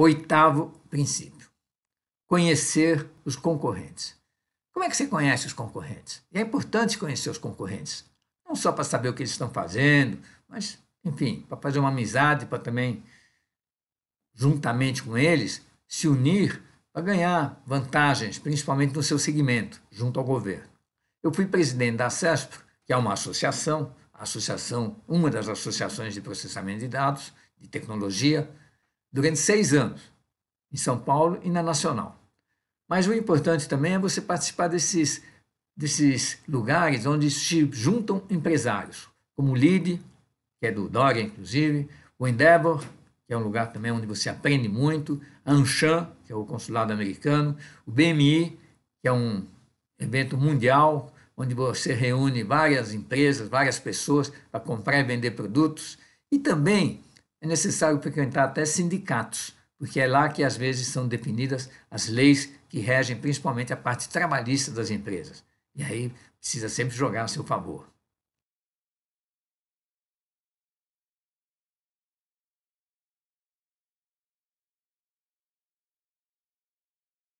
Oitavo princípio: conhecer os concorrentes. Como é que você conhece os concorrentes? E é importante conhecer os concorrentes, não só para saber o que eles estão fazendo, mas, enfim, para fazer uma amizade, para também, juntamente com eles, se unir para ganhar vantagens, principalmente no seu segmento, junto ao governo. Eu fui presidente da CESP, que é uma associação, associação, uma das associações de processamento de dados, de tecnologia, durante seis anos, em São Paulo e na Nacional. Mas o importante também é você participar desses, desses lugares onde se juntam empresários, como o LID, que é do Dória, inclusive, o Endeavor, que é um lugar também onde você aprende muito, a Anshan, que é o consulado americano, o BMI, que é um evento mundial onde você reúne várias empresas, várias pessoas para comprar e vender produtos, e também é necessário frequentar até sindicatos, porque é lá que às vezes são definidas as leis que regem principalmente a parte trabalhista das empresas. E aí precisa sempre jogar a seu favor.